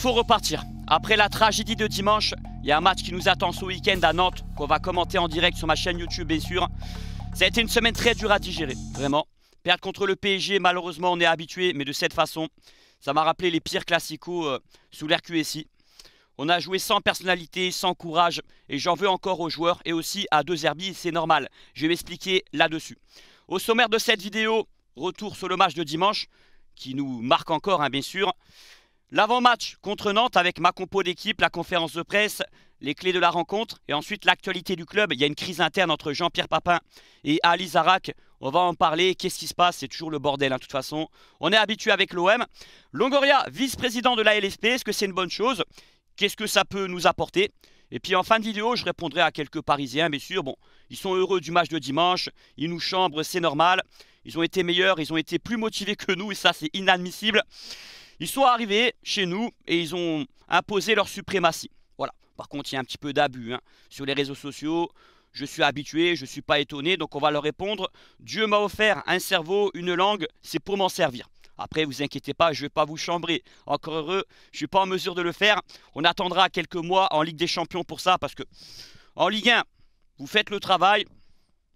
faut repartir. Après la tragédie de dimanche, il y a un match qui nous attend ce week-end à Nantes, qu'on va commenter en direct sur ma chaîne YouTube, bien sûr. Ça a été une semaine très dure à digérer, vraiment. Perdre contre le PSG, malheureusement, on est habitué, mais de cette façon, ça m'a rappelé les pires classicos euh, sous l'RQSI. On a joué sans personnalité, sans courage, et j'en veux encore aux joueurs et aussi à deux herbies, c'est normal. Je vais m'expliquer là-dessus. Au sommaire de cette vidéo, retour sur le match de dimanche, qui nous marque encore, hein, bien sûr. L'avant-match contre Nantes avec ma compo d'équipe, la conférence de presse, les clés de la rencontre et ensuite l'actualité du club. Il y a une crise interne entre Jean-Pierre Papin et Ali Zarak. On va en parler. Qu'est-ce qui se passe C'est toujours le bordel, hein, de toute façon. On est habitué avec l'OM. Longoria, vice-président de la LFP, est-ce que c'est une bonne chose Qu'est-ce que ça peut nous apporter et puis en fin de vidéo, je répondrai à quelques Parisiens, bien sûr. Bon, ils sont heureux du match de dimanche, ils nous chambrent, c'est normal. Ils ont été meilleurs, ils ont été plus motivés que nous, et ça, c'est inadmissible. Ils sont arrivés chez nous et ils ont imposé leur suprématie. Voilà. Par contre, il y a un petit peu d'abus hein. sur les réseaux sociaux. Je suis habitué, je ne suis pas étonné, donc on va leur répondre Dieu m'a offert un cerveau, une langue, c'est pour m'en servir. Après, vous inquiétez pas, je ne vais pas vous chambrer. Encore heureux, je ne suis pas en mesure de le faire. On attendra quelques mois en Ligue des Champions pour ça, parce que en Ligue 1, vous faites le travail.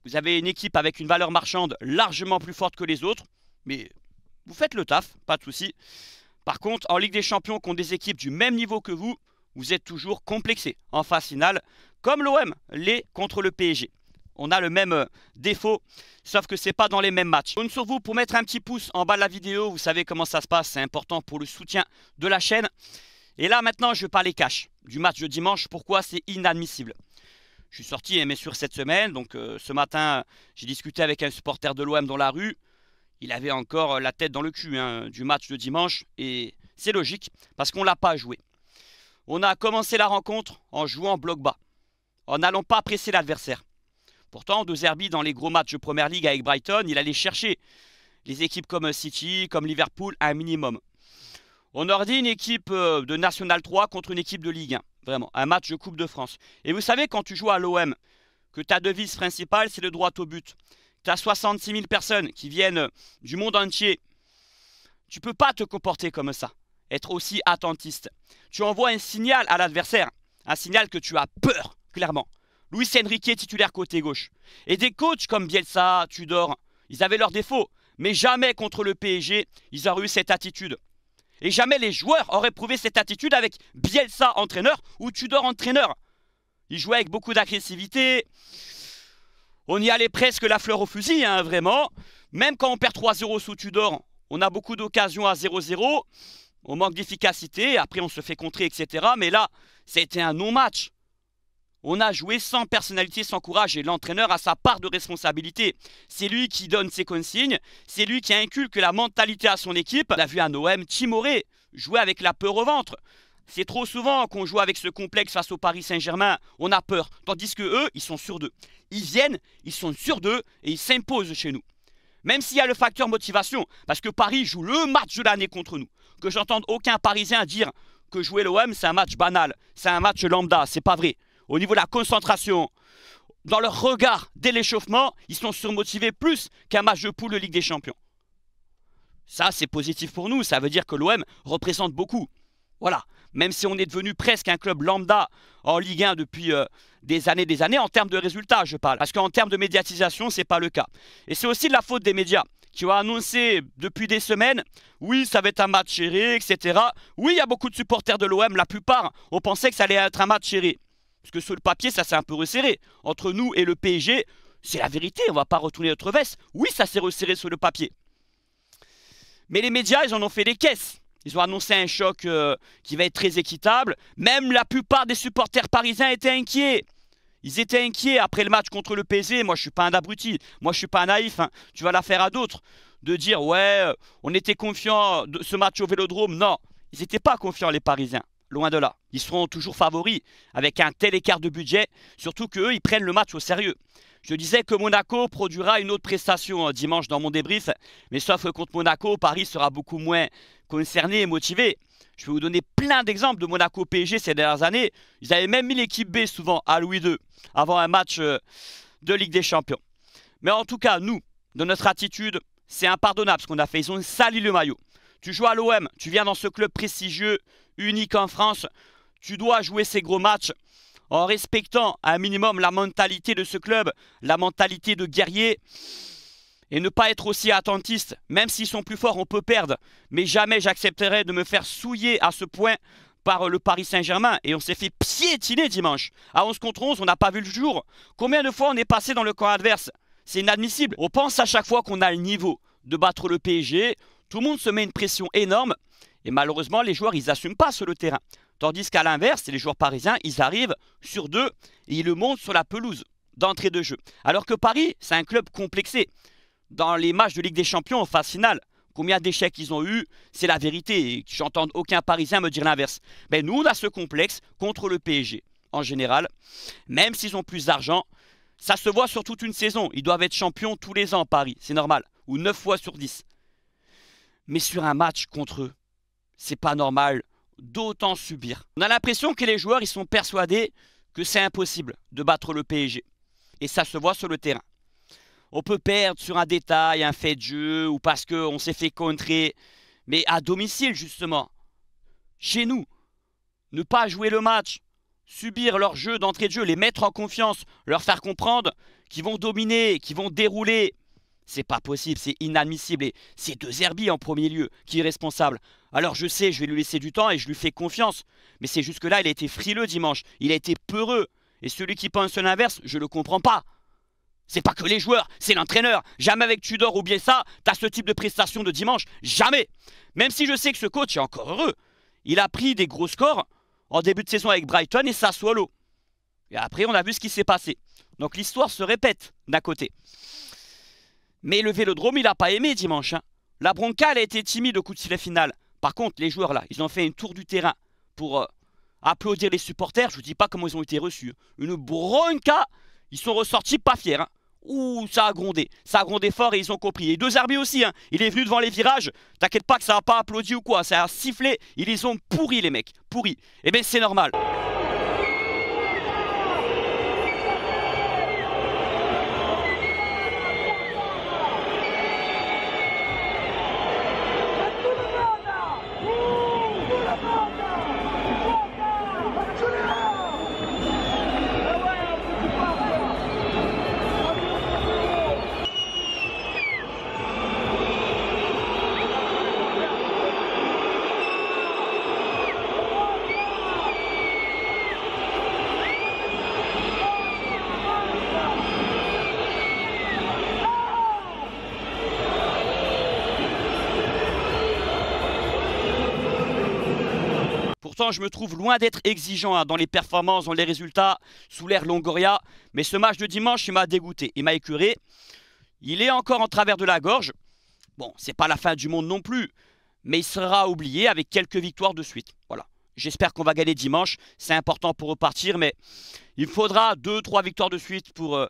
Vous avez une équipe avec une valeur marchande largement plus forte que les autres, mais vous faites le taf, pas de souci. Par contre, en Ligue des Champions contre des équipes du même niveau que vous, vous êtes toujours complexé en phase finale, comme l'OM l'est contre le PSG. On a le même euh, défaut, sauf que c'est pas dans les mêmes matchs. Une sur vous pour mettre un petit pouce en bas de la vidéo, vous savez comment ça se passe, c'est important pour le soutien de la chaîne. Et là maintenant, je vais parler cash du match de dimanche, pourquoi c'est inadmissible. Je suis sorti, hein, mais sur cette semaine, donc euh, ce matin, j'ai discuté avec un supporter de l'OM dans la rue il avait encore euh, la tête dans le cul hein, du match de dimanche. Et c'est logique, parce qu'on ne l'a pas joué. On a commencé la rencontre en jouant bloc bas, en n'allant pas presser l'adversaire. Pourtant, De Zerbi, dans les gros matchs de Première Ligue avec Brighton, il allait chercher les équipes comme euh, City, comme Liverpool, à un minimum. On ordit une équipe euh, de National 3 contre une équipe de Ligue 1. Vraiment, un match de Coupe de France. Et vous savez, quand tu joues à l'OM, que ta devise principale, c'est le droit au but tu as 66 000 personnes qui viennent euh, du monde entier. Tu peux pas te comporter comme ça, être aussi attentiste. Tu envoies un signal à l'adversaire, un signal que tu as peur, clairement. Luis Enrique est titulaire côté gauche. Et des coachs comme Bielsa, Tudor, ils avaient leurs défauts, mais jamais contre le PSG, ils auraient eu cette attitude. Et jamais les joueurs auraient prouvé cette attitude avec Bielsa entraîneur ou Tudor entraîneur. Ils jouaient avec beaucoup d'agressivité, on y allait presque la fleur au fusil, hein, vraiment. Même quand on perd 3-0 sous Tudor, on a beaucoup d'occasions à 0-0. On manque d'efficacité, après on se fait contrer, etc. Mais là, c'était un non-match. On a joué sans personnalité, sans courage, et l'entraîneur a sa part de responsabilité. C'est lui qui donne ses consignes, c'est lui qui inculque la mentalité à son équipe. On a vu un OM timoré, jouer avec la peur au ventre. C'est trop souvent qu'on joue avec ce complexe face au Paris Saint-Germain. On a peur. Tandis que eux, ils sont sûrs d'eux. Ils viennent, ils sont sûrs d'eux et ils s'imposent chez nous. Même s'il y a le facteur motivation, parce que Paris joue le match de l'année contre nous. Que j'entende aucun Parisien dire que jouer l'OM, c'est un match banal, c'est un match lambda, c'est pas vrai. Au niveau de la concentration, dans leur regard dès l'échauffement, ils sont surmotivés plus qu'un match de poule de Ligue des Champions. Ça, c'est positif pour nous, ça veut dire que l'OM représente beaucoup. Voilà même si on est devenu presque un club lambda en Ligue 1 depuis euh, des années, des années, en termes de résultats, je parle. Parce qu'en termes de médiatisation, c'est pas le cas. Et c'est aussi de la faute des médias qui ont annoncé depuis des semaines, oui, ça va être un match chéri, etc. Oui, il y a beaucoup de supporters de l'OM, la plupart, on pensait que ça allait être un match chéri. Parce que sur le papier, ça s'est un peu resserré. Entre nous et le PSG, c'est la vérité, on va pas retourner notre veste. Oui, ça s'est resserré sur le papier. Mais les médias, ils en ont fait des caisses. Ils ont annoncé un choc euh, qui va être très équitable. Même la plupart des supporters parisiens étaient inquiets. Ils étaient inquiets après le match contre le PSG. Moi, je suis pas un abruti. Moi, je suis pas un naïf. Hein. Tu vas la faire à d'autres. De dire, ouais, euh, on était confiants de ce match au Vélodrome. Non, ils n'étaient pas confiants, les Parisiens. Loin de là. Ils seront toujours favoris avec un tel écart de budget. Surtout qu'eux, ils prennent le match au sérieux. Je disais que Monaco produira une autre prestation hein, dimanche dans mon débrief, mais sauf contre Monaco, Paris sera beaucoup moins concerné et motivé. Je vais vous donner plein d'exemples de Monaco PSG ces dernières années. Ils avaient même mis l'équipe B souvent à Louis II avant un match euh, de Ligue des Champions. Mais en tout cas, nous, dans notre attitude, c'est impardonnable ce qu'on a fait. Ils ont sali le maillot. Tu joues à l'OM, tu viens dans ce club prestigieux, unique en France. Tu dois jouer ces gros matchs en respectant un minimum la mentalité de ce club, la mentalité de guerrier, et ne pas être aussi attentiste. Même s'ils sont plus forts, on peut perdre. Mais jamais j'accepterai de me faire souiller à ce point par le Paris Saint-Germain. Et on s'est fait piétiner dimanche. À 11 contre 11, on n'a pas vu le jour. Combien de fois on est passé dans le camp adverse C'est inadmissible. On pense à chaque fois qu'on a le niveau de battre le PSG. Tout le monde se met une pression énorme. Et malheureusement, les joueurs, ils n'assument pas sur le terrain. Tandis qu'à l'inverse, les joueurs parisiens, ils arrivent sur deux et ils le montent sur la pelouse d'entrée de jeu. Alors que Paris, c'est un club complexé. Dans les matchs de Ligue des Champions en phase finale, combien d'échecs ils ont eu, c'est la vérité. Et j'entends aucun Parisien me dire l'inverse. Mais ben, nous, on a ce complexe contre le PSG, en général. Même s'ils ont plus d'argent, ça se voit sur toute une saison. Ils doivent être champions tous les ans, Paris, c'est normal. Ou 9 fois sur 10. Mais sur un match contre eux, c'est pas normal d'autant subir. On a l'impression que les joueurs ils sont persuadés que c'est impossible de battre le PSG. Et ça se voit sur le terrain. On peut perdre sur un détail, un fait de jeu, ou parce qu'on s'est fait contrer, mais à domicile justement, chez nous, ne pas jouer le match, subir leur jeu d'entrée de jeu, les mettre en confiance, leur faire comprendre qu'ils vont dominer, qu'ils vont dérouler, c'est pas possible, c'est inadmissible. Et c'est De Zerbi en premier lieu qui est responsable. Alors je sais, je vais lui laisser du temps et je lui fais confiance. Mais c'est jusque-là, il a été frileux dimanche. Il a été peureux. Et celui qui pense l'inverse, je le comprends pas. C'est pas que les joueurs, c'est l'entraîneur. Jamais avec Tudor ou tu t'as ce type de prestation de dimanche. Jamais. Même si je sais que ce coach est encore heureux. Il a pris des gros scores en début de saison avec Brighton et Sassuolo. Et après, on a vu ce qui s'est passé. Donc l'histoire se répète d'un côté. Mais le vélodrome, il n'a pas aimé dimanche. Hein. la La elle a été timide au coup de sifflet final. Par contre, les joueurs là, ils ont fait une tour du terrain pour euh, applaudir les supporters. Je vous dis pas comment ils ont été reçus. Hein. Une bronca, ils sont ressortis pas fiers. Hein. Ouh, ça a grondé. Ça a grondé fort et ils ont compris. Et deux arbitres aussi. Hein. Il est venu devant les virages. T'inquiète pas que ça n'a pas applaudi ou quoi. Ça a sifflé. Ils les ont pourris, les mecs. Pourris. Eh bien, c'est normal. Pourtant, je me trouve loin d'être exigeant hein, dans les performances, dans les résultats sous l'ère Longoria. Mais ce match de dimanche, il m'a dégoûté, il m'a écœuré. Il est encore en travers de la gorge. Bon, c'est pas la fin du monde non plus, mais il sera oublié avec quelques victoires de suite. Voilà. J'espère qu'on va gagner dimanche. C'est important pour repartir, mais il faudra deux, trois victoires de suite pour euh,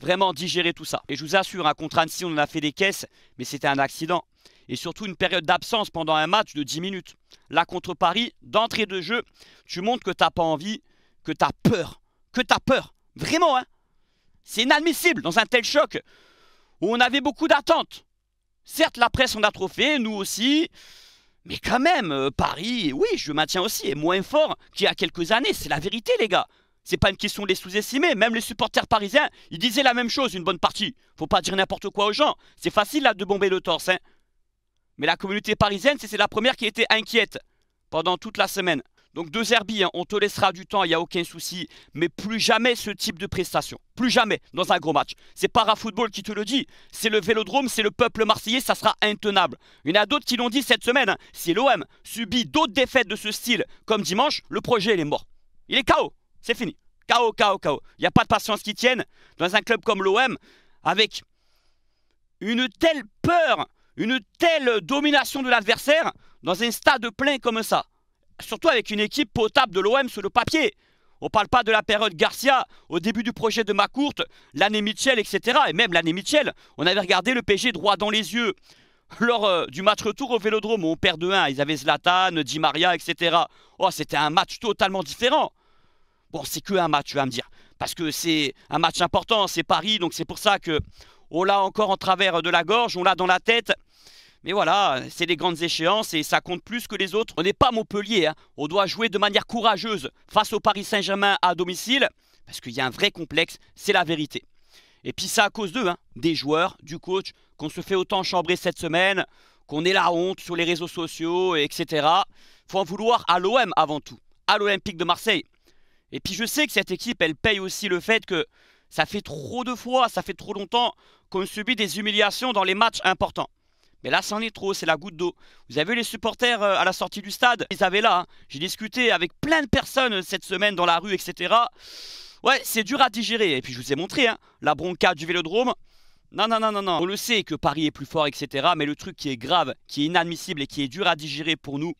vraiment digérer tout ça. Et je vous assure, un hein, contre Annecy, on en a fait des caisses, mais c'était un accident. Et surtout une période d'absence pendant un match de 10 minutes là contre Paris, d'entrée de jeu, tu montres que t'as pas envie, que t'as peur, que t'as peur, vraiment, hein. C'est inadmissible dans un tel choc où on avait beaucoup d'attentes. Certes, la presse en a trop fait, nous aussi, mais quand même, euh, Paris, oui, je maintiens aussi, est moins fort qu'il y a quelques années, c'est la vérité, les gars. C'est pas une question de les sous-estimer. Même les supporters parisiens, ils disaient la même chose une bonne partie. Faut pas dire n'importe quoi aux gens. C'est facile là de bomber le torse. Hein. Mais la communauté parisienne, c'est la première qui était inquiète pendant toute la semaine. Donc deux Zerbi, hein, on te laissera du temps, il n'y a aucun souci. Mais plus jamais ce type de prestation. Plus jamais dans un gros match. C'est Parafootball qui te le dit. C'est le Vélodrome, c'est le peuple marseillais, ça sera intenable. Il y en a d'autres qui l'ont dit cette semaine. Hein. Si l'OM subit d'autres défaites de ce style, comme dimanche, le projet, il est mort. Il est KO. C'est fini. KO, KO, KO. Il n'y a pas de patience qui tienne dans un club comme l'OM avec une telle peur une telle domination de l'adversaire dans un stade plein comme ça. Surtout avec une équipe potable de l'OM sur le papier. On ne parle pas de la période Garcia, au début du projet de Macourt, l'année Mitchell, etc. Et même l'année Mitchell, on avait regardé le PG droit dans les yeux. Lors euh, du match retour au Vélodrome, on perd de 1, ils avaient Zlatan, Di Maria, etc. Oh, c'était un match totalement différent. Bon, c'est que un match, tu vas me dire. Parce que c'est un match important, c'est Paris, donc c'est pour ça que on l'a encore en travers de la gorge, on l'a dans la tête. Mais voilà, c'est des grandes échéances et ça compte plus que les autres. On n'est pas Montpellier, hein. on doit jouer de manière courageuse face au Paris Saint-Germain à domicile, parce qu'il y a un vrai complexe, c'est la vérité. Et puis c'est à cause d'eux, hein, des joueurs, du coach, qu'on se fait autant chambrer cette semaine, qu'on ait la honte sur les réseaux sociaux, etc. Faut en vouloir à l'OM avant tout, à l'Olympique de Marseille. Et puis je sais que cette équipe, elle paye aussi le fait que ça fait trop de fois, ça fait trop longtemps qu'on subit des humiliations dans les matchs importants. Mais là, c'en est trop, c'est la goutte d'eau. Vous avez vu les supporters euh, à la sortie du stade Ils avaient là. Hein. J'ai discuté avec plein de personnes euh, cette semaine dans la rue, etc. Ouais, c'est dur à digérer. Et puis je vous ai montré, hein, la bronca du vélodrome. Non, non, non, non, non. On le sait que Paris est plus fort, etc. Mais le truc qui est grave, qui est inadmissible et qui est dur à digérer pour nous,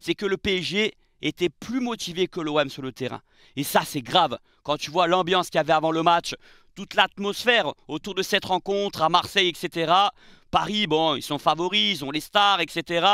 c'est que le PSG était plus motivé que l'OM sur le terrain. Et ça, c'est grave. Quand tu vois l'ambiance qu'il y avait avant le match, toute l'atmosphère autour de cette rencontre à Marseille, etc. Paris, bon, ils sont favoris, ils ont les stars, etc.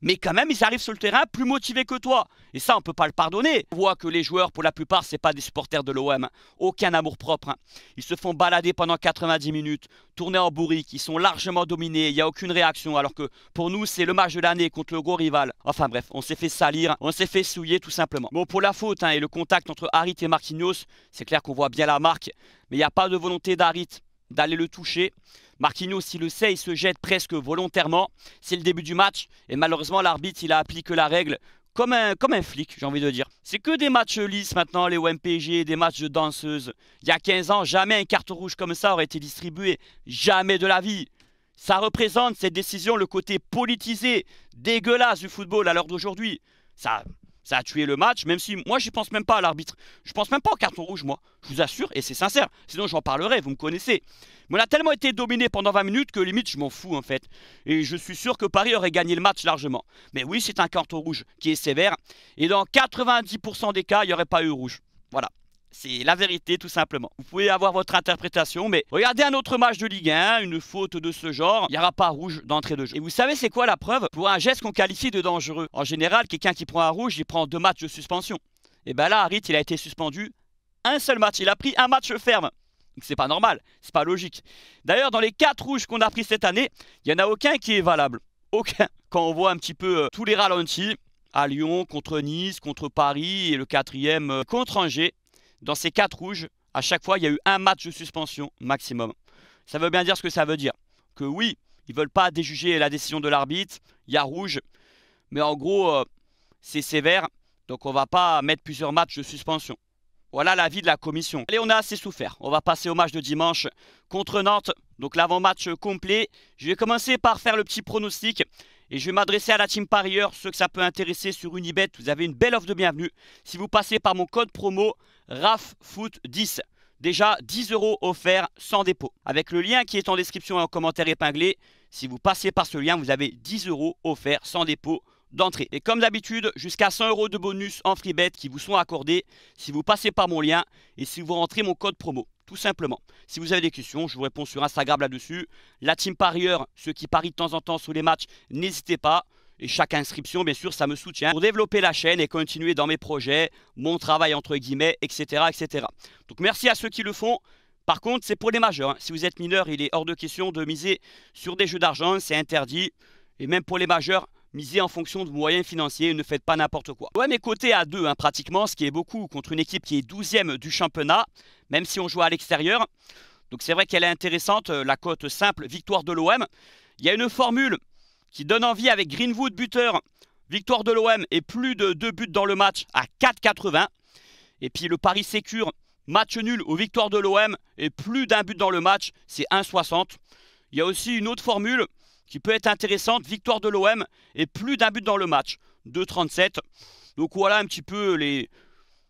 Mais quand même, ils arrivent sur le terrain plus motivés que toi. Et ça, on ne peut pas le pardonner. On voit que les joueurs, pour la plupart, ce pas des supporters de l'OM. Aucun amour-propre. Ils se font balader pendant 90 minutes, tourner en bourrique. Ils sont largement dominés. Il n'y a aucune réaction. Alors que pour nous, c'est le match de l'année contre le gros rival. Enfin bref, on s'est fait salir. On s'est fait souiller, tout simplement. Bon, pour la faute hein, et le contact entre Harit et Marquinhos, c'est clair qu'on voit bien la marque. Mais il n'y a pas de volonté d'Harit d'aller le toucher. Marquinhos, il le sait, il se jette presque volontairement. C'est le début du match et malheureusement l'arbitre, il a appliqué la règle comme un, comme un flic, j'ai envie de dire. C'est que des matchs lisses maintenant, les OMPG, des matchs de danseuses. Il y a 15 ans, jamais un carton rouge comme ça aurait été distribué. Jamais de la vie. Ça représente, cette décision, le côté politisé, dégueulasse du football à l'heure d'aujourd'hui. Ça, ça a tué le match, même si moi, je pense même pas à l'arbitre. Je pense même pas au carton rouge, moi. Je vous assure, et c'est sincère. Sinon, j'en parlerai, vous me connaissez. Mais on a tellement été dominé pendant 20 minutes que limite, je m'en fous, en fait. Et je suis sûr que Paris aurait gagné le match largement. Mais oui, c'est un carton rouge qui est sévère. Et dans 90% des cas, il n'y aurait pas eu rouge. Voilà. C'est la vérité tout simplement. Vous pouvez avoir votre interprétation, mais regardez un autre match de Ligue 1, une faute de ce genre, il n'y aura pas rouge d'entrée de jeu. Et vous savez c'est quoi la preuve Pour un geste qu'on qualifie de dangereux. En général, quelqu'un qui prend un rouge, il prend deux matchs de suspension. Et bien là, Harit, il a été suspendu un seul match. Il a pris un match ferme. Donc c'est pas normal, c'est pas logique. D'ailleurs, dans les quatre rouges qu'on a pris cette année, il n'y en a aucun qui est valable. Aucun. Quand on voit un petit peu euh, tous les ralentis, à Lyon, contre Nice, contre Paris, et le quatrième euh, contre Angers, dans ces quatre rouges, à chaque fois, il y a eu un match de suspension maximum. Ça veut bien dire ce que ça veut dire. Que oui, ils veulent pas déjuger la décision de l'arbitre, il y a rouge, mais en gros, euh, c'est sévère, donc on va pas mettre plusieurs matchs de suspension. Voilà l'avis de la commission. Allez, on a assez souffert. On va passer au match de dimanche contre Nantes. Donc l'avant-match complet. Je vais commencer par faire le petit pronostic. Et je vais m'adresser à la team parieur, ceux que ça peut intéresser sur Unibet. Vous avez une belle offre de bienvenue. Si vous passez par mon code promo RAF Foot 10. Déjà 10 euros offerts sans dépôt. Avec le lien qui est en description et en commentaire épinglé, si vous passez par ce lien, vous avez 10 euros offerts sans dépôt d'entrée. Et comme d'habitude, jusqu'à 100 euros de bonus en free bet qui vous sont accordés si vous passez par mon lien et si vous rentrez mon code promo, tout simplement. Si vous avez des questions, je vous réponds sur Instagram là-dessus. La team parieur, ceux qui parient de temps en temps sur les matchs, n'hésitez pas. Et chaque inscription, bien sûr, ça me soutient pour développer la chaîne et continuer dans mes projets, mon travail, entre guillemets, etc. etc. Donc merci à ceux qui le font. Par contre, c'est pour les majeurs. Hein. Si vous êtes mineur, il est hors de question de miser sur des jeux d'argent, c'est interdit. Et même pour les majeurs, misez en fonction de moyens financiers, ne faites pas n'importe quoi. L'OM est coté à 2 hein, pratiquement, ce qui est beaucoup contre une équipe qui est 12e du championnat, même si on joue à l'extérieur. Donc c'est vrai qu'elle est intéressante, euh, la cote simple, victoire de l'OM. Il y a une formule qui donne envie avec Greenwood buteur. Victoire de l'OM et plus de 2 buts dans le match à 4,80. Et puis le Paris Sécure, match nul ou victoire de l'OM et plus d'un but dans le match, c'est 1,60. Il y a aussi une autre formule qui peut être intéressante, victoire de l'OM et plus d'un but dans le match, 2,37. Donc voilà un petit peu les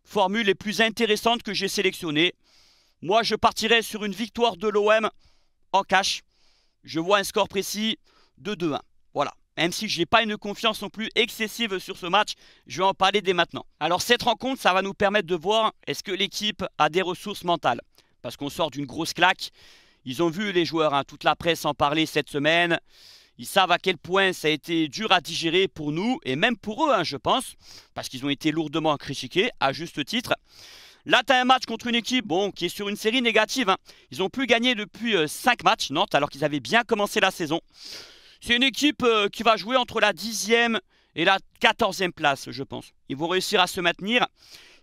formules les plus intéressantes que j'ai sélectionnées. Moi, je partirais sur une victoire de l'OM en cash. Je vois un score précis de 2-1 même si je n'ai pas une confiance non plus excessive sur ce match, je vais en parler dès maintenant. Alors cette rencontre, ça va nous permettre de voir est-ce que l'équipe a des ressources mentales, parce qu'on sort d'une grosse claque. Ils ont vu les joueurs, hein, toute la presse en parler cette semaine. Ils savent à quel point ça a été dur à digérer pour nous et même pour eux, hein, je pense, parce qu'ils ont été lourdement critiqués, à juste titre. Là, tu as un match contre une équipe bon, qui est sur une série négative. Hein. Ils n'ont plus gagné depuis 5 euh, matchs, Nantes, alors qu'ils avaient bien commencé la saison. C'est une équipe euh, qui va jouer entre la 10e et la 14e place, je pense. Ils vont réussir à se maintenir.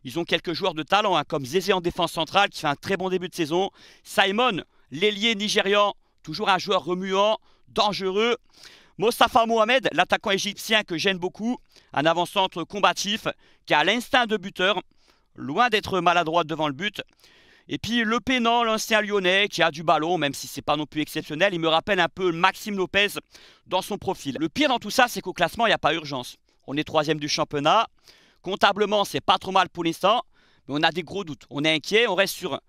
Ils ont quelques joueurs de talent, hein, comme Zézé en défense centrale, qui fait un très bon début de saison. Simon, l'ailier nigérian, toujours un joueur remuant, dangereux. Mostafa Mohamed, l'attaquant égyptien que j'aime beaucoup, un avant-centre combatif qui a l'instinct de buteur, loin d'être maladroit devant le but. Et puis Le pénant, l'ancien lyonnais qui a du ballon, même si c'est pas non plus exceptionnel, il me rappelle un peu Maxime Lopez dans son profil. Le pire dans tout ça, c'est qu'au classement, il n'y a pas urgence. On est troisième du championnat. Comptablement, c'est pas trop mal pour l'instant, mais on a des gros doutes. On est inquiet, on reste sur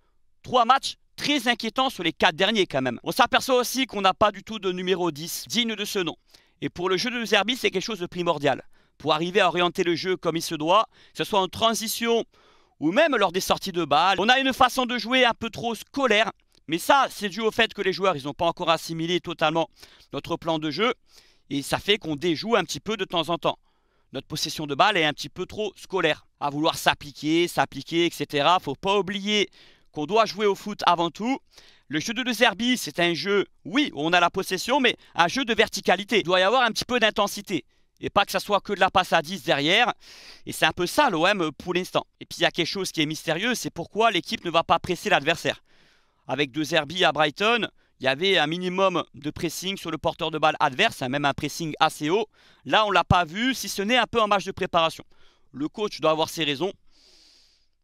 trois matchs très inquiétants sur les quatre derniers quand même. On s'aperçoit aussi qu'on n'a pas du tout de numéro 10 digne de ce nom. Et pour le jeu de Zerbi, c'est quelque chose de primordial. Pour arriver à orienter le jeu comme il se doit, que ce soit en transition ou même lors des sorties de balles. On a une façon de jouer un peu trop scolaire, mais ça, c'est dû au fait que les joueurs, ils n'ont pas encore assimilé totalement notre plan de jeu, et ça fait qu'on déjoue un petit peu de temps en temps. Notre possession de balle est un petit peu trop scolaire. À vouloir s'appliquer, s'appliquer, etc. Faut pas oublier qu'on doit jouer au foot avant tout. Le jeu de deux c'est un jeu, oui, on a la possession, mais un jeu de verticalité. Il doit y avoir un petit peu d'intensité et pas que ça soit que de la passe à 10 derrière. Et c'est un peu ça l'OM euh, pour l'instant. Et puis il y a quelque chose qui est mystérieux, c'est pourquoi l'équipe ne va pas presser l'adversaire. Avec deux Zerbi à Brighton, il y avait un minimum de pressing sur le porteur de balle adverse, hein, même un pressing assez haut. Là, on ne l'a pas vu, si ce n'est un peu en match de préparation. Le coach doit avoir ses raisons,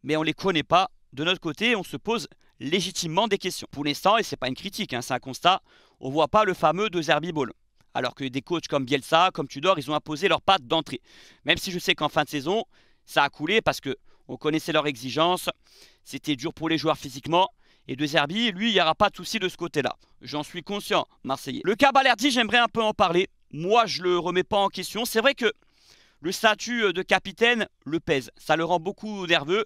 mais on ne les connaît pas. De notre côté, on se pose légitimement des questions. Pour l'instant, et ce n'est pas une critique, hein, c'est un constat, on ne voit pas le fameux deux Zerbi Ball. Alors que des coachs comme Bielsa, comme Tudor, ils ont imposé leur patte d'entrée. Même si je sais qu'en fin de saison, ça a coulé parce que on connaissait leurs exigences. C'était dur pour les joueurs physiquement. Et De Zerbi, lui, il n'y aura pas de souci de ce côté-là. J'en suis conscient, Marseillais. Le cas Balerdi, j'aimerais un peu en parler. Moi, je ne le remets pas en question. C'est vrai que le statut euh, de capitaine le pèse. Ça le rend beaucoup nerveux.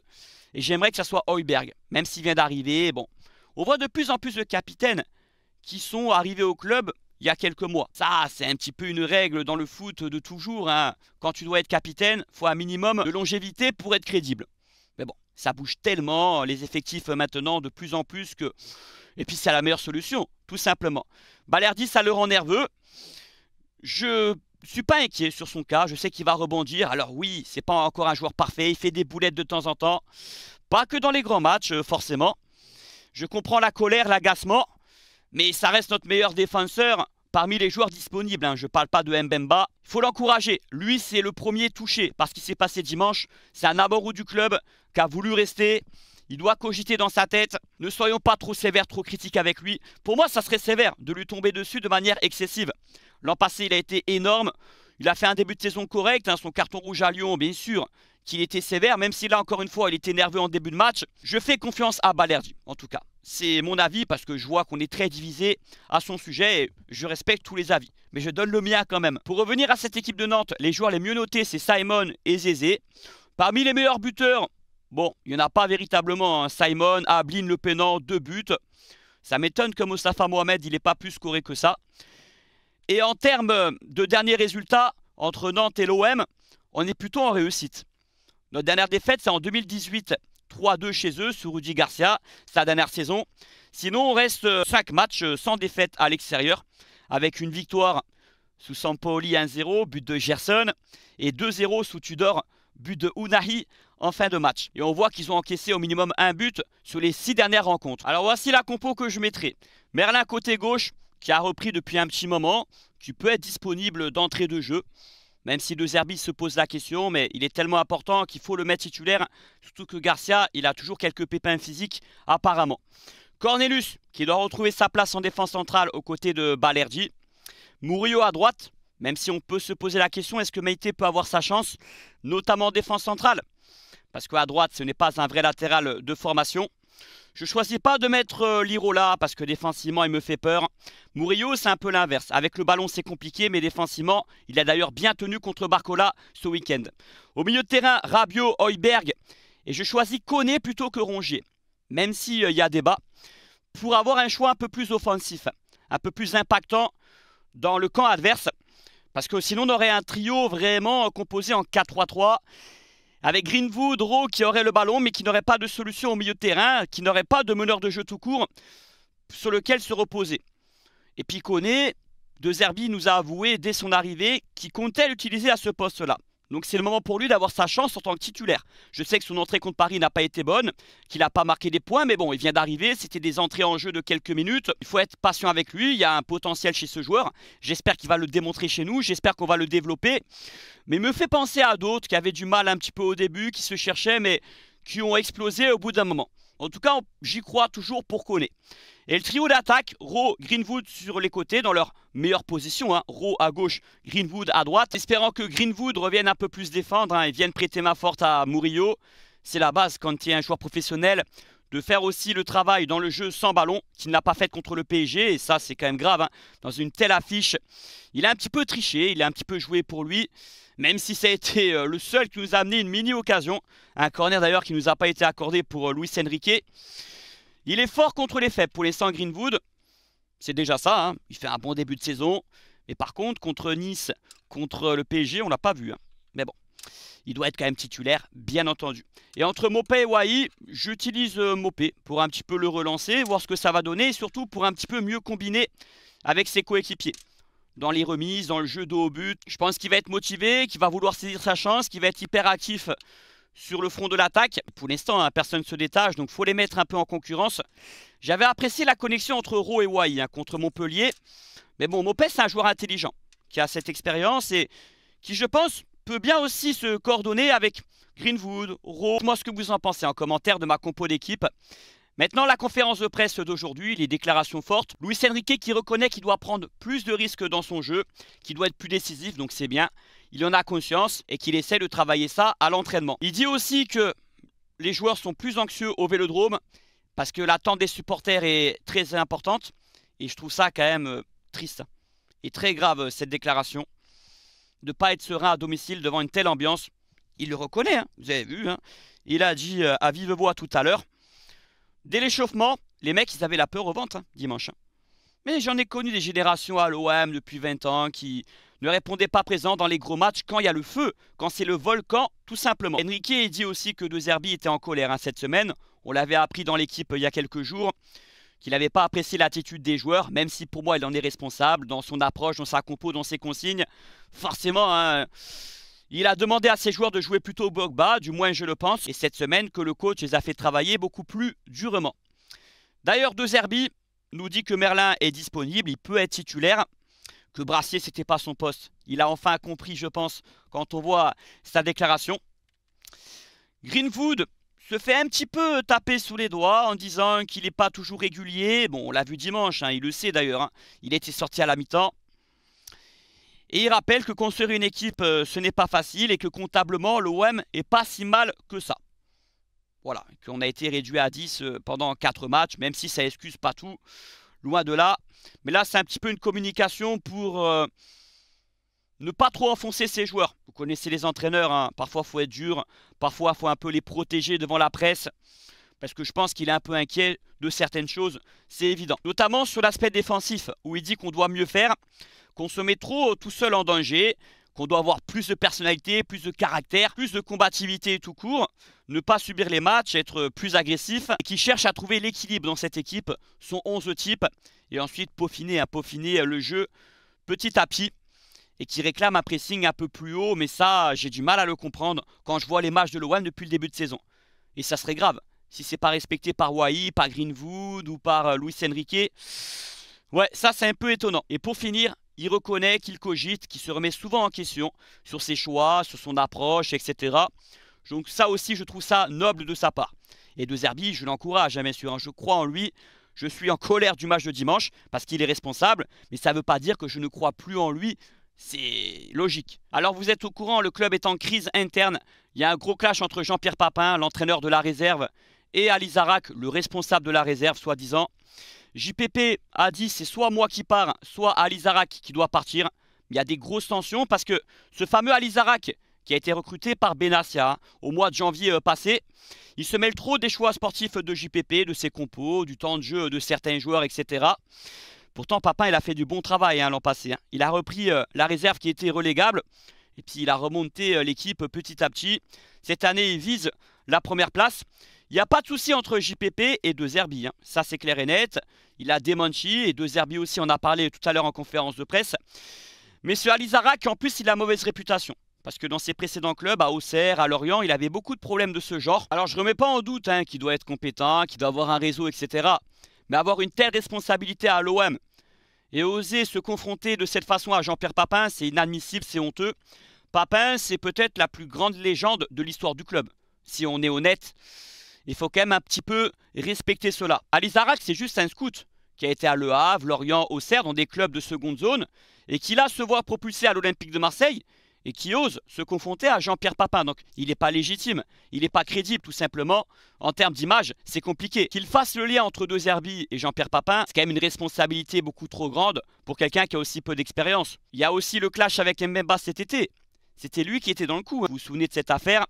Et j'aimerais que ça soit heuberg. même s'il vient d'arriver. Bon, on voit de plus en plus de capitaines qui sont arrivés au club il y a quelques mois. Ça, c'est un petit peu une règle dans le foot de toujours. Hein. Quand tu dois être capitaine, faut un minimum de longévité pour être crédible. Mais bon, ça bouge tellement, les effectifs euh, maintenant de plus en plus que... Et puis c'est la meilleure solution, tout simplement. Balerdi, ça le rend nerveux. Je suis pas inquiet sur son cas, je sais qu'il va rebondir. Alors oui, c'est pas encore un joueur parfait, il fait des boulettes de temps en temps. Pas que dans les grands matchs, euh, forcément. Je comprends la colère, l'agacement, mais ça reste notre meilleur défenseur. Parmi les joueurs disponibles, hein. je ne parle pas de Mbemba, il faut l'encourager. Lui, c'est le premier touché parce qu'il s'est passé dimanche. C'est un amoureux du club qui a voulu rester. Il doit cogiter dans sa tête. Ne soyons pas trop sévères, trop critiques avec lui. Pour moi, ça serait sévère de lui tomber dessus de manière excessive. L'an passé, il a été énorme. Il a fait un début de saison correct, hein, son carton rouge à Lyon, bien sûr, qu'il était sévère, même si là, encore une fois, il était nerveux en début de match. Je fais confiance à Balerdi, en tout cas. C'est mon avis parce que je vois qu'on est très divisé à son sujet et je respecte tous les avis. Mais je donne le mien quand même. Pour revenir à cette équipe de Nantes, les joueurs les mieux notés, c'est Simon et Zézé. Parmi les meilleurs buteurs, bon, il n'y en a pas véritablement. Hein. Simon, Ablin, Le Pénant, deux buts. Ça m'étonne que Mostafa Mohamed, il n'est pas plus scoré que ça. Et en termes euh, de derniers résultats entre Nantes et l'OM, on est plutôt en réussite. Notre dernière défaite, c'est en 2018, 3-2 chez eux sous Rudy Garcia, sa dernière saison. Sinon, on reste 5 euh, matchs euh, sans défaite à l'extérieur, avec une victoire sous Sampoli 1-0, but de Gerson, et 2-0 sous Tudor, but de Unahi en fin de match. Et on voit qu'ils ont encaissé au minimum un but sur les 6 dernières rencontres. Alors voici la compo que je mettrai. Merlin côté gauche, qui a repris depuis un petit moment, qui peut être disponible d'entrée de jeu. Même si De Zerbi se pose la question, mais il est tellement important qu'il faut le mettre titulaire. Surtout que Garcia, il a toujours quelques pépins physiques, apparemment. Cornelius, qui doit retrouver sa place en défense centrale aux côtés de Balerdi. Murillo à droite, même si on peut se poser la question, est-ce que Meite peut avoir sa chance, notamment en défense centrale Parce qu'à droite, ce n'est pas un vrai latéral de formation. Je choisis pas de mettre euh, Lirola là parce que défensivement il me fait peur. Murillo c'est un peu l'inverse. Avec le ballon c'est compliqué mais défensivement il a d'ailleurs bien tenu contre Barcola ce week-end. Au milieu de terrain Rabiot, Hoiberg et je choisis Koné plutôt que Rongier. Même s'il euh, y a débat. Pour avoir un choix un peu plus offensif. Un peu plus impactant dans le camp adverse. Parce que sinon on aurait un trio vraiment composé en 4-3-3 avec Greenwood, Rowe qui aurait le ballon mais qui n'aurait pas de solution au milieu de terrain, qui n'aurait pas de meneur de jeu tout court sur lequel se reposer. Et puis De Zerbi nous a avoué dès son arrivée qu'il comptait l'utiliser à ce poste-là. Donc c'est le moment pour lui d'avoir sa chance en tant que titulaire. Je sais que son entrée contre Paris n'a pas été bonne, qu'il n'a pas marqué des points, mais bon, il vient d'arriver, c'était des entrées en jeu de quelques minutes. Il faut être patient avec lui, il y a un potentiel chez ce joueur. J'espère qu'il va le démontrer chez nous, j'espère qu'on va le développer. Mais il me fait penser à d'autres qui avaient du mal un petit peu au début, qui se cherchaient, mais qui ont explosé au bout d'un moment. En tout cas, j'y crois toujours pour Kone. Et le trio d'attaque, Rowe, Greenwood sur les côtés dans leur meilleure position. Hein. Rowe à gauche, Greenwood à droite. Espérant que Greenwood revienne un peu plus défendre hein, et vienne prêter main forte à Murillo. C'est la base quand tu est un joueur professionnel de faire aussi le travail dans le jeu sans ballon qu'il n'a pas fait contre le PSG. Et ça, c'est quand même grave. Hein. Dans une telle affiche, il a un petit peu triché, il a un petit peu joué pour lui même si ça a été euh, le seul qui nous a amené une mini-occasion. Un corner d'ailleurs qui ne nous a pas été accordé pour euh, Luis Enrique. Il est fort contre les faibles pour les 100 Greenwood. C'est déjà ça, hein. il fait un bon début de saison. Et par contre, contre Nice, contre le PSG, on l'a pas vu. Hein. Mais bon, il doit être quand même titulaire, bien entendu. Et entre Mopé et Wai, j'utilise euh, Mopé pour un petit peu le relancer, voir ce que ça va donner, et surtout pour un petit peu mieux combiner avec ses coéquipiers dans les remises, dans le jeu d'eau au but. Je pense qu'il va être motivé, qu'il va vouloir saisir sa chance, qu'il va être hyper actif sur le front de l'attaque. Pour l'instant, hein, personne ne se détache, donc il faut les mettre un peu en concurrence. J'avais apprécié la connexion entre Rowe et Wai hein, contre Montpellier. Mais bon, Mopé, c'est un joueur intelligent, qui a cette expérience et qui, je pense, peut bien aussi se coordonner avec Greenwood, Rowe. Moi, ce que vous en pensez en commentaire de ma compo d'équipe. Maintenant, la conférence de presse d'aujourd'hui, les déclarations fortes. louis Enrique qui reconnaît qu'il doit prendre plus de risques dans son jeu, qu'il doit être plus décisif, donc c'est bien. Il en a conscience et qu'il essaie de travailler ça à l'entraînement. Il dit aussi que les joueurs sont plus anxieux au vélodrome parce que l'attente des supporters est très importante. Et je trouve ça quand même euh, triste et très grave euh, cette déclaration. De ne pas être serein à domicile devant une telle ambiance. Il le reconnaît, hein, vous avez vu. Hein. Il a dit euh, à vive voix tout à l'heure. Dès l'échauffement, les mecs, ils avaient la peur aux ventes hein, dimanche. Hein. Mais j'en ai connu des générations à l'OM depuis 20 ans qui ne répondaient pas présents dans les gros matchs quand il y a le feu, quand c'est le volcan, tout simplement. Enrique dit aussi que De Zerbi était en colère hein, cette semaine. On l'avait appris dans l'équipe il y a quelques jours qu'il n'avait pas apprécié l'attitude des joueurs, même si pour moi il en est responsable, dans son approche, dans sa compo, dans ses consignes. Forcément, hein, il a demandé à ses joueurs de jouer plutôt bloc bas, du moins je le pense, et cette semaine que le coach les a fait travailler beaucoup plus durement. D'ailleurs, De Zerbi nous dit que Merlin est disponible, il peut être titulaire, que Brassier, c'était pas son poste. Il a enfin compris, je pense, quand on voit sa déclaration. Greenwood se fait un petit peu taper sous les doigts en disant qu'il n'est pas toujours régulier. Bon, on l'a vu dimanche, hein, il le sait d'ailleurs. Hein. Il était sorti à la mi-temps. Et il rappelle que construire une équipe, euh, ce n'est pas facile et que comptablement, l'OM est pas si mal que ça. Voilà, qu'on a été réduit à 10 euh, pendant 4 matchs, même si ça excuse pas tout, loin de là. Mais là, c'est un petit peu une communication pour euh, ne pas trop enfoncer ses joueurs. Vous connaissez les entraîneurs, hein. parfois il faut être dur, parfois il faut un peu les protéger devant la presse parce que je pense qu'il est un peu inquiet de certaines choses, c'est évident. Notamment sur l'aspect défensif, où il dit qu'on doit mieux faire qu'on se met trop tout seul en danger, qu'on doit avoir plus de personnalité, plus de caractère, plus de combativité tout court, ne pas subir les matchs, être plus agressif, et qui cherche à trouver l'équilibre dans cette équipe, son 11 type, et ensuite peaufiner à peaufiner le jeu petit à petit, et qui réclame un pressing un peu plus haut, mais ça, j'ai du mal à le comprendre quand je vois les matchs de l'OM depuis le début de saison. Et ça serait grave, si c'est pas respecté par Wai, par Greenwood ou par euh, Luis Enrique. Ouais, ça c'est un peu étonnant. Et pour finir, il reconnaît qu'il cogite, qu'il se remet souvent en question sur ses choix, sur son approche, etc. Donc ça aussi, je trouve ça noble de sa part. Et De Zerbi, je l'encourage, hein, bien sûr. Hein. je crois en lui. Je suis en colère du match de dimanche parce qu'il est responsable, mais ça ne veut pas dire que je ne crois plus en lui. C'est logique. Alors vous êtes au courant, le club est en crise interne. Il y a un gros clash entre Jean-Pierre Papin, l'entraîneur de la réserve, et Ali le responsable de la réserve, soi-disant. JPP a dit c'est soit moi qui pars, soit Alizarak qui doit partir. Il y a des grosses tensions parce que ce fameux Alizarak qui a été recruté par Benassia au mois de janvier euh, passé, il se mêle trop des choix sportifs de JPP, de ses compos, du temps de jeu de certains joueurs, etc. Pourtant, Papin, il a fait du bon travail hein, l'an passé. Hein. Il a repris euh, la réserve qui était relégable. Et puis, il a remonté euh, l'équipe petit à petit. Cette année, il vise la première place. Il n'y a pas de souci entre JPP et De Zerbi, hein. ça c'est clair et net. Il a démenti, et De Zerbi aussi, on a parlé tout à l'heure en conférence de presse. Mais ce Alizara qui en plus il a mauvaise réputation. Parce que dans ses précédents clubs, à Auxerre, à Lorient, il avait beaucoup de problèmes de ce genre. Alors je ne remets pas en doute hein, qu'il doit être compétent, qu'il doit avoir un réseau, etc. Mais avoir une telle responsabilité à l'OM et oser se confronter de cette façon à Jean-Pierre Papin, c'est inadmissible, c'est honteux. Papin, c'est peut-être la plus grande légende de l'histoire du club, si on est honnête il faut quand même un petit peu respecter cela. Alizarak, c'est juste un scout qui a été à Le Havre, Lorient, Auxerre, dans des clubs de seconde zone, et qui là se voit propulsé à l'Olympique de Marseille, et qui ose se confronter à Jean-Pierre Papin. Donc il n'est pas légitime, il n'est pas crédible tout simplement. En termes d'image, c'est compliqué. Qu'il fasse le lien entre deux Herbie et Jean-Pierre Papin, c'est quand même une responsabilité beaucoup trop grande pour quelqu'un qui a aussi peu d'expérience. Il y a aussi le clash avec Mbemba cet été. C'était lui qui était dans le coup. Hein. Vous vous souvenez de cette affaire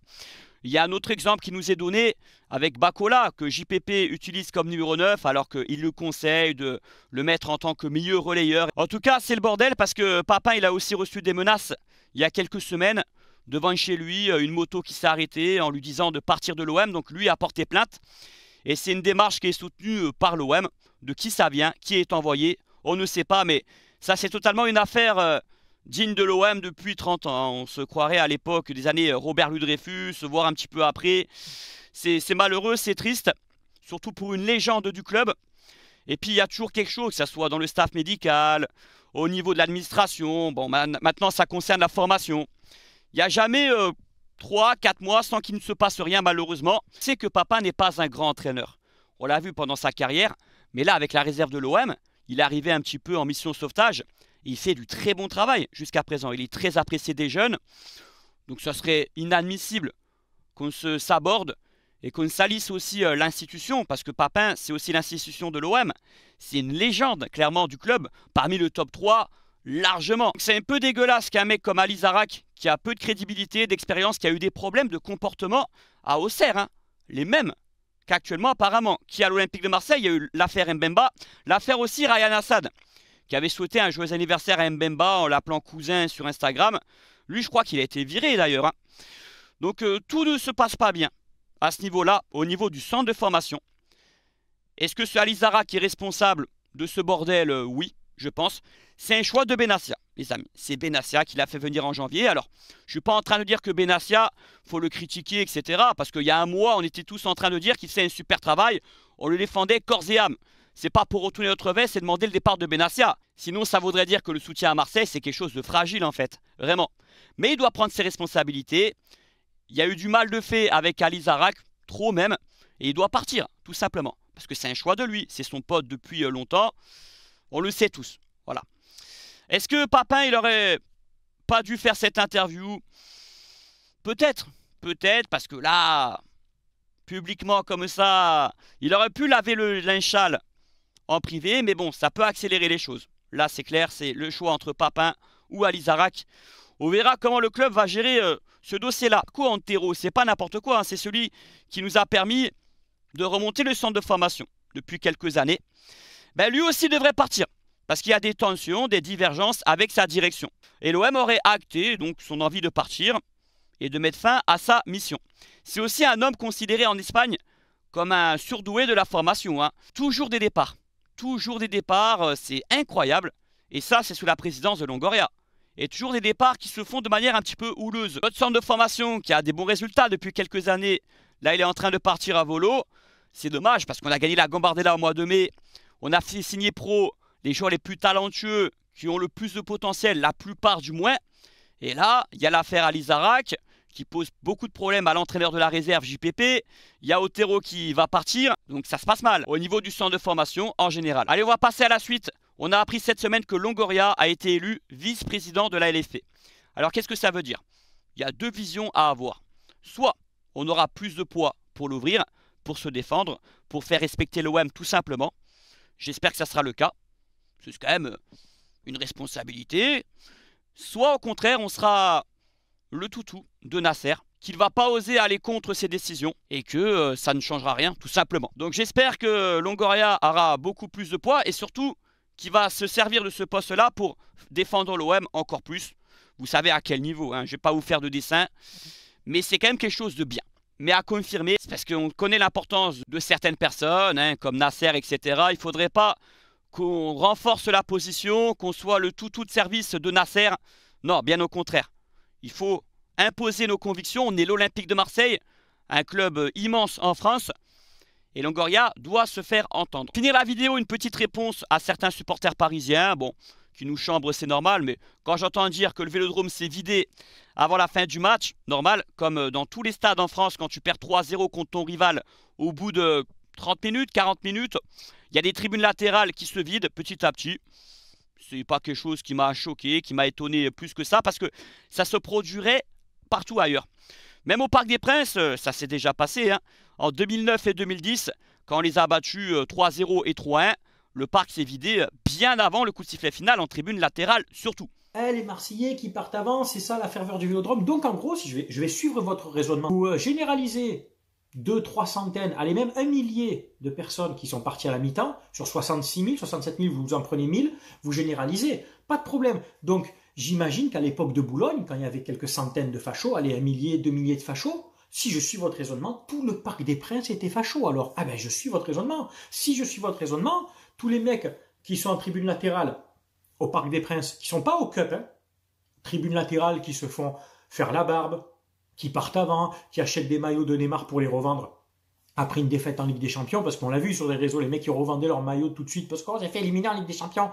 il y a un autre exemple qui nous est donné avec Bacola, que JPP utilise comme numéro 9, alors qu'il le conseille de le mettre en tant que milieu relayeur. En tout cas, c'est le bordel parce que Papin, il a aussi reçu des menaces il y a quelques semaines devant chez lui, euh, une moto qui s'est arrêtée en lui disant de partir de l'OM. Donc lui a porté plainte. Et c'est une démarche qui est soutenue euh, par l'OM. De qui ça vient, qui est envoyé, on ne sait pas. Mais ça, c'est totalement une affaire euh, digne de l'OM depuis 30 ans. Hein. On se croirait à l'époque des années euh, Robert Ludreyfus, voire un petit peu après. C'est malheureux, c'est triste, surtout pour une légende du club. Et puis il y a toujours quelque chose, que ce soit dans le staff médical, au niveau de l'administration. Bon, maintenant ça concerne la formation. Il n'y a jamais 3-4 euh, mois sans qu'il ne se passe rien malheureusement. C'est que papa n'est pas un grand entraîneur. On l'a vu pendant sa carrière, mais là avec la réserve de l'OM, il est arrivé un petit peu en mission sauvetage il fait du très bon travail jusqu'à présent. Il est très apprécié des jeunes. Donc ça serait inadmissible qu'on se saborde et qu'on salisse aussi euh, l'institution, parce que Papin, c'est aussi l'institution de l'OM. C'est une légende, clairement, du club, parmi le top 3, largement. C'est un peu dégueulasse qu'un mec comme Ali Zarak, qui a peu de crédibilité, d'expérience, qui a eu des problèmes de comportement à Auxerre, hein. les mêmes qu'actuellement apparemment, qui à l'Olympique de Marseille, il y a eu l'affaire Mbemba, l'affaire aussi Ryan Assad qui avait souhaité un joyeux anniversaire à Mbemba en l'appelant cousin sur Instagram. Lui, je crois qu'il a été viré d'ailleurs. Hein. Donc euh, tout ne se passe pas bien à ce niveau-là, au niveau du centre de formation. Est-ce que c'est Alizara qui est responsable de ce bordel euh, Oui, je pense. C'est un choix de Benassia, les amis. C'est Benassia qui l'a fait venir en janvier. Alors, je ne suis pas en train de dire que Benassia, faut le critiquer, etc. Parce qu'il y a un mois, on était tous en train de dire qu'il faisait un super travail. On le défendait corps et âme c'est pas pour retourner notre veste et demander le départ de Benassia. Sinon, ça voudrait dire que le soutien à Marseille, c'est quelque chose de fragile en fait, vraiment. Mais il doit prendre ses responsabilités. Il y a eu du mal de fait avec Ali Zarak, trop même, et il doit partir, tout simplement. Parce que c'est un choix de lui, c'est son pote depuis euh, longtemps. On le sait tous. Voilà. Est-ce que Papin, il aurait pas dû faire cette interview Peut-être, peut-être, parce que là, publiquement comme ça, il aurait pu laver le linchal en privé, mais bon, ça peut accélérer les choses. Là, c'est clair, c'est le choix entre Papin ou Alizarac. On verra comment le club va gérer euh, ce dossier-là. Coantero, c'est pas n'importe quoi, hein, c'est celui qui nous a permis de remonter le centre de formation depuis quelques années. Ben, lui aussi devrait partir, parce qu'il y a des tensions, des divergences avec sa direction. Et l'OM aurait acté donc son envie de partir et de mettre fin à sa mission. C'est aussi un homme considéré en Espagne comme un surdoué de la formation, hein. toujours des départs toujours des départs, euh, c'est incroyable. Et ça, c'est sous la présidence de Longoria. Et toujours des départs qui se font de manière un petit peu houleuse. Notre centre de formation, qui a des bons résultats depuis quelques années, là, il est en train de partir à volo. C'est dommage parce qu'on a gagné la Gambardella au mois de mai. On a fait signé pro les joueurs les plus talentueux, qui ont le plus de potentiel, la plupart du moins. Et là, il y a l'affaire Alizarak qui pose beaucoup de problèmes à l'entraîneur de la réserve JPP. Il y a Otero qui va partir, donc ça se passe mal au niveau du centre de formation en général. Allez, on va passer à la suite. On a appris cette semaine que Longoria a été élu vice-président de la LFP. Alors qu'est-ce que ça veut dire Il y a deux visions à avoir. Soit on aura plus de poids pour l'ouvrir, pour se défendre, pour faire respecter l'OM tout simplement. J'espère que ça sera le cas. C'est quand même une responsabilité. Soit au contraire, on sera le toutou de Nasser qu'il va pas oser aller contre ses décisions et que euh, ça ne changera rien tout simplement. Donc j'espère que Longoria aura beaucoup plus de poids et surtout qu'il va se servir de ce poste-là pour défendre l'OM encore plus. Vous savez à quel niveau, hein, je ne vais pas vous faire de dessin, mais c'est quand même quelque chose de bien. Mais à confirmer, parce qu'on connaît l'importance de certaines personnes, hein, comme Nasser, etc. Il ne faudrait pas qu'on renforce la position, qu'on soit le toutou de service de Nasser. Non, bien au contraire. Il faut imposer nos convictions. On est l'Olympique de Marseille, un club euh, immense en France. Et Longoria doit se faire entendre. Finir la vidéo, une petite réponse à certains supporters parisiens. Bon, qui nous chambrent, c'est normal. Mais quand j'entends dire que le vélodrome s'est vidé avant la fin du match, normal, comme euh, dans tous les stades en France, quand tu perds 3-0 contre ton rival au bout de 30 minutes, 40 minutes, il y a des tribunes latérales qui se vident petit à petit c'est pas quelque chose qui m'a choqué, qui m'a étonné plus que ça, parce que ça se produirait partout ailleurs. Même au Parc des Princes, euh, ça s'est déjà passé. Hein. En 2009 et 2010, quand on les a battus 3-0 euh, et 3-1, le parc s'est vidé euh, bien avant le coup de sifflet final en tribune latérale surtout. Eh, les Marseillais qui partent avant, c'est ça la ferveur du Vélodrome. Donc en gros, je vais, suivre votre raisonnement, vous généralisez deux, trois centaines, allez même un millier de personnes qui sont parties à la mi-temps, sur 66 000, 67 000, vous en prenez 1000, vous généralisez, pas de problème. Donc j'imagine qu'à l'époque de Boulogne, quand il y avait quelques centaines de fachos, allez un millier, deux milliers de fachos, si je suis votre raisonnement, tout le parc des princes était facho. Alors, ah ben je suis votre raisonnement. Si je suis votre raisonnement, tous les mecs qui sont en tribune latérale au parc des princes, qui sont pas au cup, hein, tribune latérale qui se font faire la barbe, qui partent avant, qui achètent des maillots de Neymar pour les revendre après une défaite en Ligue des Champions, parce qu'on l'a vu sur les réseaux, les mecs qui revendaient leurs maillots tout de suite parce qu'on oh, a fait éliminer en Ligue des Champions.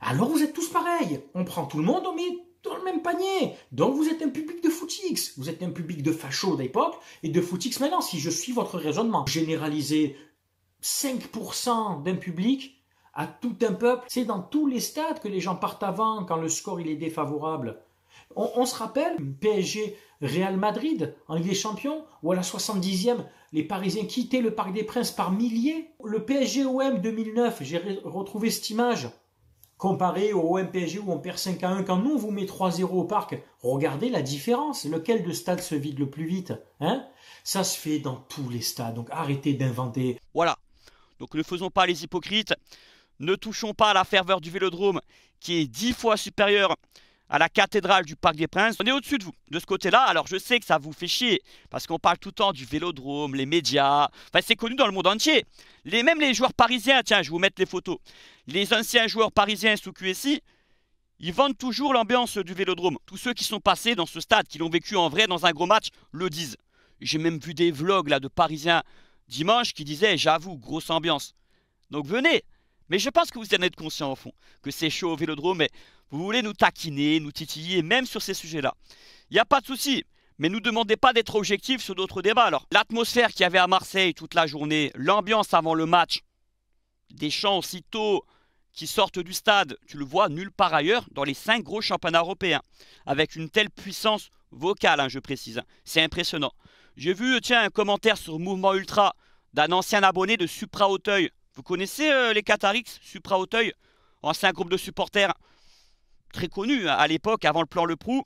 Alors vous êtes tous pareils, on prend tout le monde, on met dans le même panier. Donc vous êtes un public de footix, vous êtes un public de fachos d'époque et de footix maintenant, si je suis votre raisonnement. Généraliser 5% d'un public à tout un peuple, c'est dans tous les stades que les gens partent avant quand le score il est défavorable. On, se rappelle PSG Real Madrid en Ligue des Champions, où à la 70e, les Parisiens quittaient le Parc des Princes par milliers. Le PSG OM 2009, j'ai retrouvé cette image. Comparé au OM PSG où on perd 5 à 1, quand nous vous met 3-0 au parc, regardez la différence. Lequel de stade se vide le plus vite hein Ça se fait dans tous les stades, donc arrêtez d'inventer. Voilà, donc ne faisons pas les hypocrites, ne touchons pas à la ferveur du vélodrome qui est 10 fois supérieure à la cathédrale du Parc des Princes. On est au-dessus de vous, de ce côté-là. Alors je sais que ça vous fait chier, parce qu'on parle tout le temps du vélodrome, les médias. Enfin, c'est connu dans le monde entier. Les, même les joueurs parisiens, tiens, je vous mettre les photos. Les anciens joueurs parisiens sous QSI, ils vendent toujours l'ambiance du vélodrome. Tous ceux qui sont passés dans ce stade, qui l'ont vécu en vrai dans un gros match, le disent. J'ai même vu des vlogs là de parisiens dimanche qui disaient J'avoue, grosse ambiance. Donc venez, mais je pense que vous en êtes conscient au fond, que c'est chaud au vélodrome, mais vous voulez nous taquiner, nous titiller, même sur ces sujets-là. Il n'y a pas de souci, mais nous demandez pas d'être objectifs sur d'autres débats. Alors, l'atmosphère qu'il y avait à Marseille toute la journée, l'ambiance avant le match, des chants aussitôt qui sortent du stade, tu le vois nulle part ailleurs dans les cinq gros championnats européens, avec une telle puissance vocale, hein, je précise. Hein. C'est impressionnant. J'ai vu, tiens, un commentaire sur Mouvement Ultra d'un ancien abonné de Supra Hauteuil, vous connaissez euh, les Qatarix, Supra Auteuil Ancien groupe de supporters très connu hein, à l'époque, avant le plan Le Prou.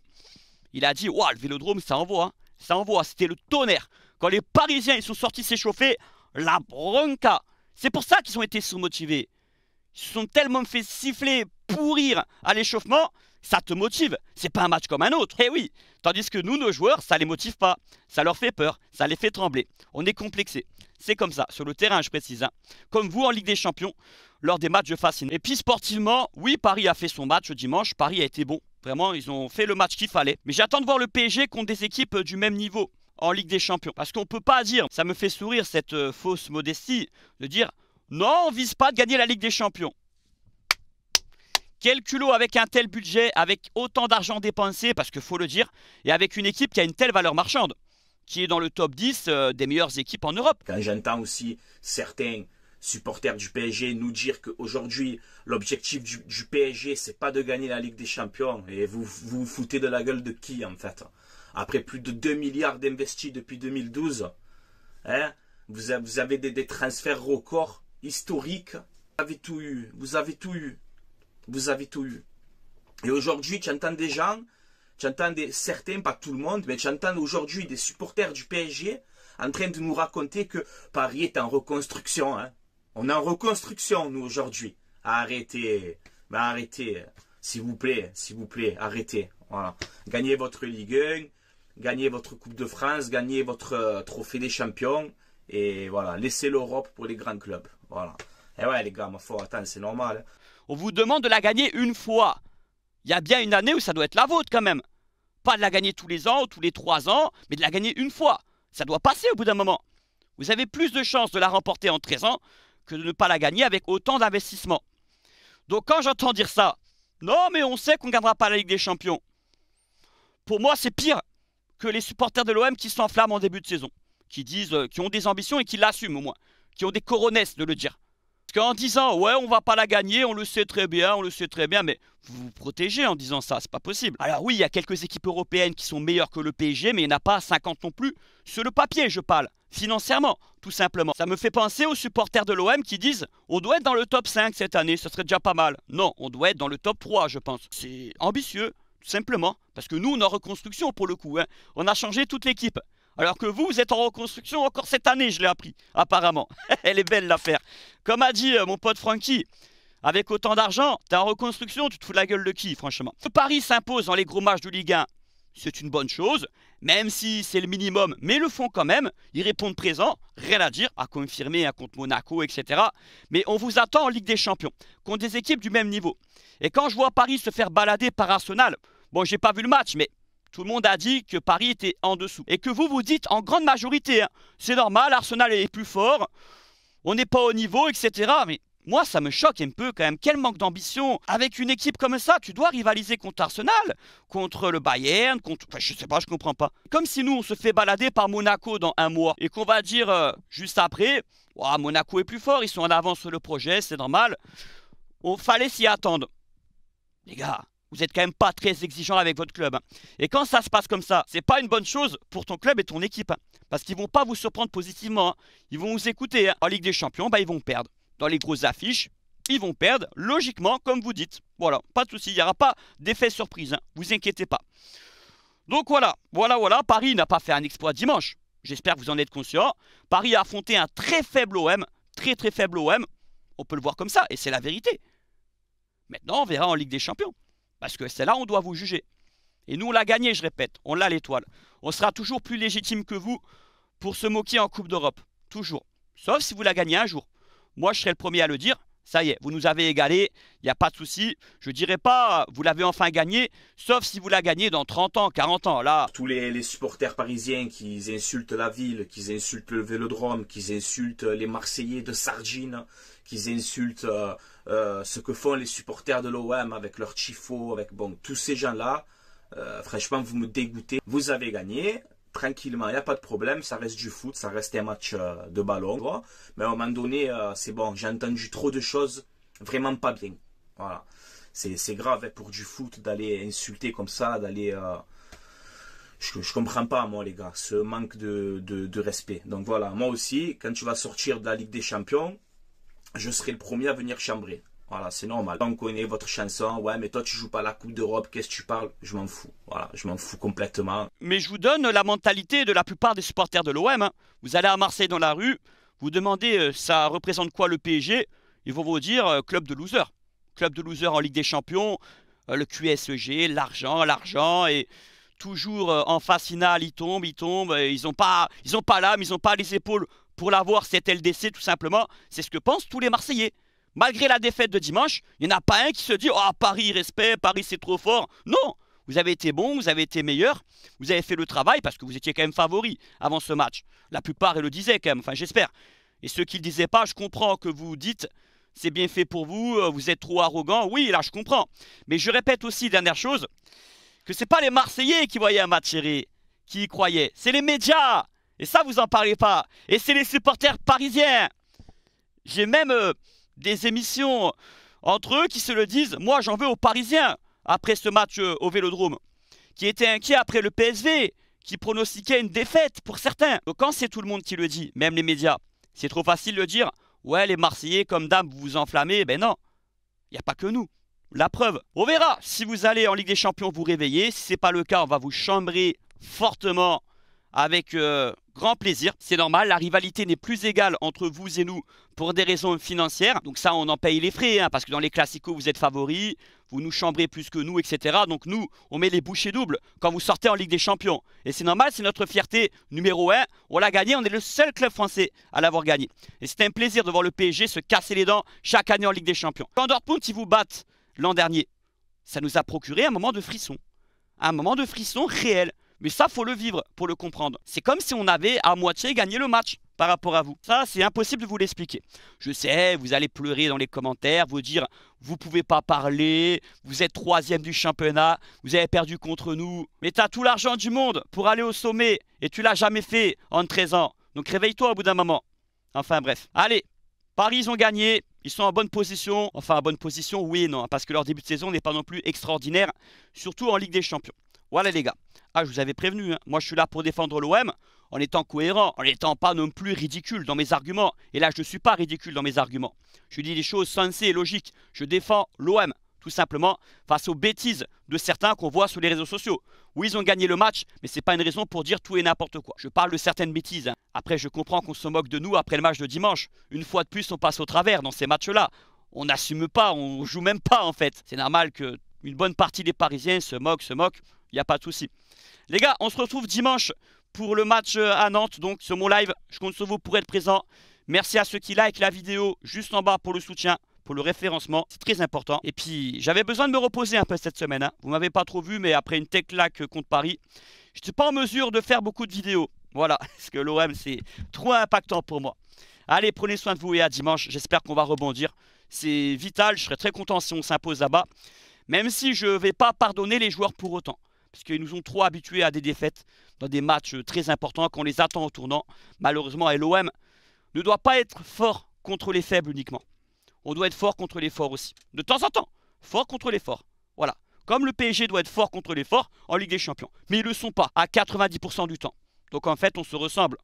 Il a dit Waouh, le vélodrome, ça envoie. Hein. Ça envoie. C'était le tonnerre. Quand les Parisiens ils sont sortis s'échauffer, la bronca. C'est pour ça qu'ils ont été sous-motivés. Ils se sont tellement fait siffler, pourrir à l'échauffement, ça te motive. C'est pas un match comme un autre. Eh oui. Tandis que nous, nos joueurs, ça les motive pas. Ça leur fait peur. Ça les fait trembler. On est complexé. C'est comme ça, sur le terrain, je précise. Hein. Comme vous en Ligue des Champions, lors des matchs de fascine. Et puis sportivement, oui, Paris a fait son match dimanche. Paris a été bon. Vraiment, ils ont fait le match qu'il fallait. Mais j'attends de voir le PSG contre des équipes euh, du même niveau en Ligue des Champions. Parce qu'on ne peut pas dire, ça me fait sourire cette euh, fausse modestie, de dire non, on vise pas de gagner la Ligue des Champions. Quel culot avec un tel budget, avec autant d'argent dépensé, parce que faut le dire, et avec une équipe qui a une telle valeur marchande qui est dans le top 10 euh, des meilleures équipes en Europe. Quand j'entends aussi certains supporters du PSG nous dire qu'aujourd'hui, l'objectif du, PSG, PSG, c'est pas de gagner la Ligue des Champions, et vous vous, foutez de la gueule de qui en fait Après plus de 2 milliards d'investis depuis 2012, hein, vous, avez des, des transferts records historiques, vous avez tout eu, vous avez tout eu, vous avez tout eu. Et aujourd'hui, tu entends des gens J'entends certains, pas tout le monde, mais j'entends aujourd'hui des supporters du PSG en train de nous raconter que Paris est en reconstruction. Hein. On est en reconstruction, nous, aujourd'hui. Arrêtez. arrêtez. S'il vous plaît, s'il vous plaît, arrêtez. Gagnez votre Ligue 1, gagnez votre Coupe de France, gagnez votre euh, Trophée des Champions. Et voilà, laissez l'Europe pour les grands clubs. Voilà. Et eh ouais, les gars, ma foi, c'est normal. Hein. On vous demande de la gagner une fois. Il y a bien une année où ça doit être la vôtre quand même. Pas de la gagner tous les ans ou tous les trois ans, mais de la gagner une fois. Ça doit passer au bout d'un moment. Vous avez plus de chances de la remporter en 13 ans que de ne pas la gagner avec autant d'investissement. Donc quand j'entends dire ça, non mais on sait qu'on ne gagnera pas la Ligue des Champions. Pour moi, c'est pire que les supporters de l'OM qui s'enflamment en début de saison, qui disent, euh, qui ont des ambitions et qui l'assument au moins, qui ont des coronesses de le dire. Parce qu'en disant, ouais, on va pas la gagner, on le sait très bien, on le sait très bien, mais vous vous protégez en disant ça, c'est pas possible. Alors oui, il y a quelques équipes européennes qui sont meilleures que le PSG, mais il n'y en a pas 50 non plus. Sur le papier, je parle, financièrement, tout simplement. Ça me fait penser aux supporters de l'OM qui disent, on doit être dans le top 5 cette année, ce serait déjà pas mal. Non, on doit être dans le top 3, je pense. C'est ambitieux, tout simplement, parce que nous, on est en reconstruction pour le coup. Hein. On a changé toute l'équipe. Alors que vous, vous êtes en reconstruction encore cette année, je l'ai appris, apparemment. Elle est belle l'affaire. Comme a dit euh, mon pote Frankie, avec autant d'argent, t'es en reconstruction, tu te fous la gueule de qui, franchement Paris s'impose dans les gros matchs de Ligue 1. C'est une bonne chose, même si c'est le minimum, mais le font quand même. Ils répondent présent, rien à dire, à confirmer à contre Monaco, etc. Mais on vous attend en Ligue des Champions, contre des équipes du même niveau. Et quand je vois Paris se faire balader par Arsenal, bon, j'ai pas vu le match, mais tout le monde a dit que Paris était en dessous. Et que vous vous dites en grande majorité, hein. c'est normal, Arsenal est plus fort, on n'est pas au niveau, etc. Mais moi, ça me choque un peu quand même. Quel manque d'ambition Avec une équipe comme ça, tu dois rivaliser contre Arsenal, contre le Bayern, contre. Je je sais pas, je comprends pas. Comme si nous, on se fait balader par Monaco dans un mois et qu'on va dire euh, juste après Monaco est plus fort, ils sont en avance sur le projet, c'est normal. On fallait s'y attendre. Les gars, vous êtes quand même pas très exigeant avec votre club. Hein. Et quand ça se passe comme ça, c'est pas une bonne chose pour ton club et ton équipe. Hein. Parce qu'ils vont pas vous surprendre positivement. Hein. Ils vont vous écouter. En Ligue des Champions, bah, ils vont perdre. Dans les grosses affiches, ils vont perdre, logiquement, comme vous dites. Voilà, pas de souci, il n'y aura pas d'effet surprise, vous inquiétez pas. Donc voilà, voilà, voilà, Paris n'a pas fait un exploit dimanche. J'espère que vous en êtes conscient. Paris a affronté un très faible OM, très très faible OM. On peut le voir comme ça, et c'est la vérité. Maintenant, on verra en Ligue des Champions. Parce que c'est là où on doit vous juger. Et nous, on l'a gagné, je répète. On l'a l'étoile. On sera toujours plus légitime que vous pour se moquer en Coupe d'Europe. Toujours. Sauf si vous la gagnez un jour. Moi, je serai le premier à le dire. Ça y est, vous nous avez égalé, il n'y a pas de souci. Je ne dirais pas, vous l'avez enfin gagné, sauf si vous la gagnez dans 30 ans, 40 ans, là. Tous les, supporters parisiens qui insultent la ville, qui insultent le Vélodrome, qui insultent les Marseillais de Sargine, qui insultent euh, euh, ce que font les supporters de l'OM avec leur Chifo, avec bon, tous ces gens-là, euh, franchement, vous me dégoûtez. Vous avez gagné, tranquillement, il n'y a pas de problème, ça reste du foot, ça reste un match euh, de ballon. Mais à un moment donné, c'est bon, j'ai entendu trop de choses vraiment pas bien. Voilà. C'est grave hein, pour du foot d'aller insulter comme ça, d'aller je, ne comprends pas, moi, les gars, ce manque de, respect. Donc voilà, moi aussi, quand tu vas sortir de la Ligue des Champions, je serai le premier à venir chambrer. Voilà, c'est normal. On connaît votre chanson. Ouais, mais toi, tu joues pas la Coupe d'Europe. Qu'est-ce que tu parles Je m'en fous. Voilà, je m'en fous complètement. Mais je vous donne la mentalité de la plupart des supporters de l'OM. Hein. Vous allez à Marseille dans la rue, vous demandez euh, ça représente quoi le PSG Ils vont vous dire euh, club de loser. Club de loser en Ligue des Champions, euh, le QSEG, l'argent, l'argent. Et toujours en face finale, ils tombent, ils tombent. ils n'ont pas, ils ont pas l'âme, ils n'ont pas les épaules pour l'avoir cette LDC tout simplement. C'est ce que pensent tous les Marseillais. Malgré la défaite de dimanche, il n'y en a pas un qui se dit « Ah, oh, Paris, respect, Paris, c'est trop fort ». Non, vous avez été bon, vous avez été meilleur, vous avez fait le travail parce que vous étiez quand même favori avant ce match. La plupart le disaient quand même, enfin j'espère. Et ceux qui ne le disaient pas, je comprends que vous dites « C'est bien fait pour vous, euh, vous êtes trop arrogant ». Oui, là, je comprends. Mais je répète aussi, dernière chose, que ce n'est pas les Marseillais qui voyaient un match qui y croyaient. C'est les médias et ça, vous en parlez pas. Et c'est les supporters parisiens. J'ai même euh, des émissions entre eux qui se le disent. Moi, j'en veux aux Parisiens après ce match euh, au Vélodrome, qui étaient inquiets après le PSV, qui pronostiquait une défaite pour certains. quand c'est tout le monde qui le dit, même les médias, c'est trop facile de dire ouais les Marseillais comme d'hab vous vous enflammez. Ben non, il n'y a pas que nous. La preuve, on verra si vous allez en Ligue des Champions vous réveiller. Si ce n'est pas le cas, on va vous chambrer fortement avec euh, grand plaisir. C'est normal, la rivalité n'est plus égale entre vous et nous pour des raisons financières. Donc ça, on en paye les frais, hein, parce que dans les classicaux vous êtes favoris, vous nous chambrez plus que nous, etc. Donc nous, on met les bouchées doubles quand vous sortez en Ligue des Champions. Et c'est normal, c'est notre fierté numéro 1. On l'a gagné, on est le seul club français à l'avoir gagné. Et c'était un plaisir de voir le PSG se casser les dents chaque année en Ligue des Champions. Quand Dortmund, ils vous battent l'an dernier, ça nous a procuré un moment de frisson. Un moment de frisson réel. Mais ça, faut le vivre pour le comprendre. C'est comme si on avait à moitié gagné le match par rapport à vous. Ça, c'est impossible de vous l'expliquer. Je sais, vous allez pleurer dans les commentaires, vous dire vous pouvez pas parler, vous êtes troisième du championnat, vous avez perdu contre nous. Mais t'as tout l'argent du monde pour aller au sommet et tu l'as jamais fait en 13 ans. Donc réveille-toi au bout d'un moment. Enfin bref. Allez, Paris, ils ont gagné. Ils sont en bonne position. Enfin, en bonne position, oui et non. Hein, parce que leur début de saison n'est pas non plus extraordinaire, surtout en Ligue des Champions. Voilà les gars. Ah, je vous avais prévenu, hein. moi je suis là pour défendre l'OM en étant cohérent, en n'étant pas non plus ridicule dans mes arguments. Et là, je ne suis pas ridicule dans mes arguments. Je dis des choses sensées et logiques. Je défends l'OM, tout simplement, face aux bêtises de certains qu'on voit sur les réseaux sociaux. Oui, ils ont gagné le match, mais ce n'est pas une raison pour dire tout et n'importe quoi. Je parle de certaines bêtises. Hein. Après, je comprends qu'on se moque de nous après le match de dimanche. Une fois de plus, on passe au travers dans ces matchs-là. On n'assume pas, on joue même pas en fait. C'est normal que une bonne partie des Parisiens se moquent, se moquent il n'y a pas de souci. Les gars, on se retrouve dimanche pour le match euh, à Nantes. Donc sur mon live, je compte sur vous pour être présent. Merci à ceux qui like la vidéo juste en bas pour le soutien, pour le référencement. C'est très important. Et puis, j'avais besoin de me reposer un peu cette semaine. Vous hein. Vous m'avez pas trop vu, mais après une tech claque euh, contre Paris, je n'étais pas en mesure de faire beaucoup de vidéos. Voilà, parce que l'OM, c'est trop impactant pour moi. Allez, prenez soin de vous et à dimanche. J'espère qu'on va rebondir. C'est vital, je serais très content si on s'impose là-bas. Même si je ne vais pas pardonner les joueurs pour autant parce qu'ils nous ont trop habitués à des défaites dans des matchs très importants qu'on les attend au tournant. Malheureusement, l'OM ne doit pas être fort contre les faibles uniquement. On doit être fort contre les forts aussi. De temps en temps, fort contre les forts. Voilà. Comme le PSG doit être fort contre les forts en Ligue des Champions. Mais ils ne le sont pas à 90% du temps. Donc en fait, on se ressemble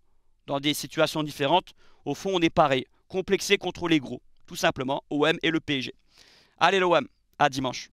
dans des situations différentes. Au fond, on est pareil. Complexé contre les gros. Tout simplement, OM et le PSG. Allez l'OM, à dimanche.